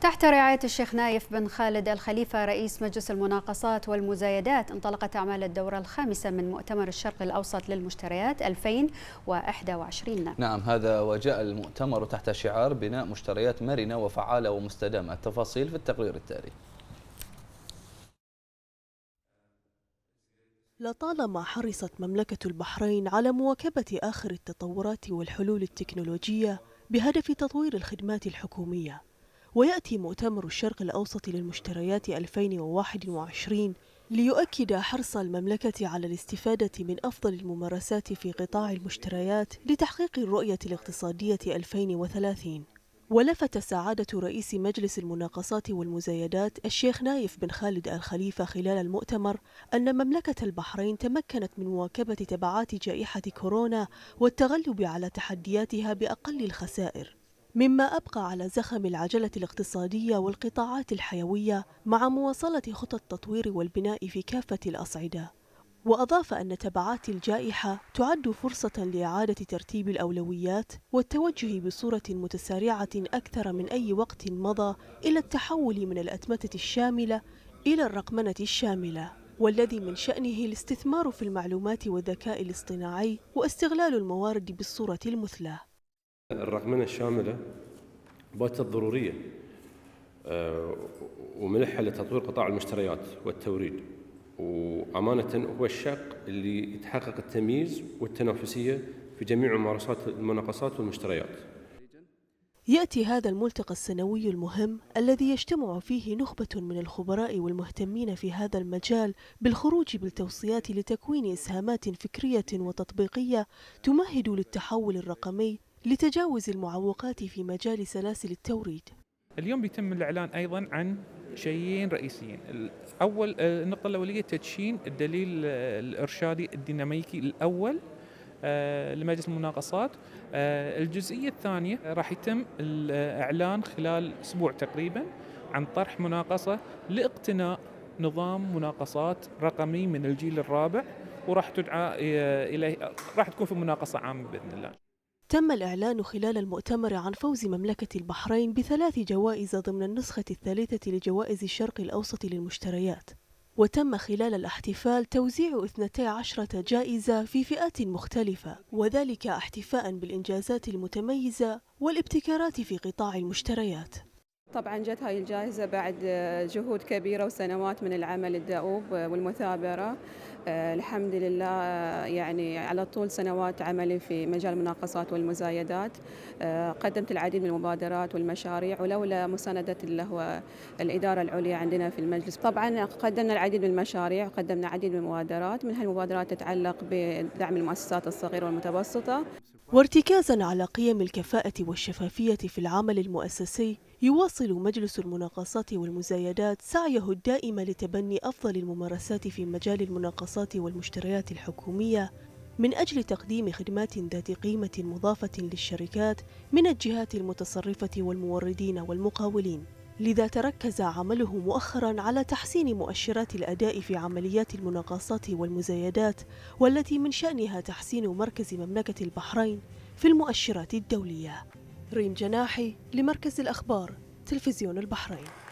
تحت رعاية الشيخ نايف بن خالد الخليفة رئيس مجلس المناقصات والمزايدات انطلقت أعمال الدورة الخامسة من مؤتمر الشرق الأوسط للمشتريات 2021 نعم هذا وجاء المؤتمر تحت شعار بناء مشتريات مرنة وفعالة ومستدامة التفاصيل في التقرير التالي لطالما حرصت مملكة البحرين على مواكبة آخر التطورات والحلول التكنولوجية بهدف تطوير الخدمات الحكومية ويأتي مؤتمر الشرق الأوسط للمشتريات 2021 ليؤكد حرص المملكة على الاستفادة من أفضل الممارسات في قطاع المشتريات لتحقيق الرؤية الاقتصادية 2030 ولفت سعادة رئيس مجلس المناقصات والمزايدات الشيخ نايف بن خالد الخليفة خلال المؤتمر أن مملكة البحرين تمكنت من مواكبة تبعات جائحة كورونا والتغلب على تحدياتها بأقل الخسائر مما أبقى على زخم العجلة الاقتصادية والقطاعات الحيوية مع مواصلة خطى التطوير والبناء في كافة الأصعدة وأضاف أن تبعات الجائحة تعد فرصة لإعادة ترتيب الأولويات والتوجه بصورة متسارعة أكثر من أي وقت مضى إلى التحول من الأتمتة الشاملة إلى الرقمنة الشاملة والذي من شأنه الاستثمار في المعلومات والذكاء الاصطناعي واستغلال الموارد بالصورة المثلى الرقمنه الشامله باتت ضروريه آه، وملحه لتطوير قطاع المشتريات والتوريد وامانه هو الشق اللي يتحقق التمييز والتنافسيه في جميع ممارسات المناقصات والمشتريات. ياتي هذا الملتقى السنوي المهم الذي يجتمع فيه نخبه من الخبراء والمهتمين في هذا المجال بالخروج بالتوصيات لتكوين اسهامات فكريه وتطبيقيه تمهد للتحول الرقمي لتجاوز المعوقات في مجال سلاسل التوريد اليوم بيتم الإعلان أيضا عن شيئين رئيسيين الأول آه، النقطة الأولية تدشين الدليل آه، الإرشادي الديناميكي الأول آه، لمجلس المناقصات الجزئية الثانية راح يتم الإعلان خلال أسبوع تقريبا عن طرح مناقصة لاقتناء نظام مناقصات رقمي من الجيل الرابع وراح تدعى إليه راح تكون في مناقصة عامة بإذن الله تم الإعلان خلال المؤتمر عن فوز مملكة البحرين بثلاث جوائز ضمن النسخة الثالثة لجوائز الشرق الأوسط للمشتريات وتم خلال الاحتفال توزيع 12 جائزة في فئات مختلفة وذلك احتفاء بالإنجازات المتميزة والابتكارات في قطاع المشتريات طبعا جت هاي الجائزة بعد آه، جهود كبيرة وسنوات من العمل الدؤوب آه، والمثابرة آه، الحمد لله يعني على طول سنوات عملي في مجال المناقصات والمزايدات قدمت العديد من المبادرات والمشاريع ولولا مساندة اللي هو الإدارة العليا عندنا في المجلس طبعا قدمنا العديد من المشاريع وقدمنا العديد من المبادرات من المبادرات تتعلق بدعم المؤسسات الصغيرة والمتوسطة وارتكازا على قيم الكفاءة والشفافية في العمل المؤسسي يواصل مجلس المناقصات والمزايدات سعيه الدائم لتبني أفضل الممارسات في مجال المناقصات والمشتريات الحكومية من أجل تقديم خدمات ذات قيمة مضافة للشركات من الجهات المتصرفة والموردين والمقاولين لذا تركز عمله مؤخرا على تحسين مؤشرات الأداء في عمليات المناقصات والمزايدات والتي من شأنها تحسين مركز مملكة البحرين في المؤشرات الدولية ريم جناحي لمركز الأخبار تلفزيون البحرين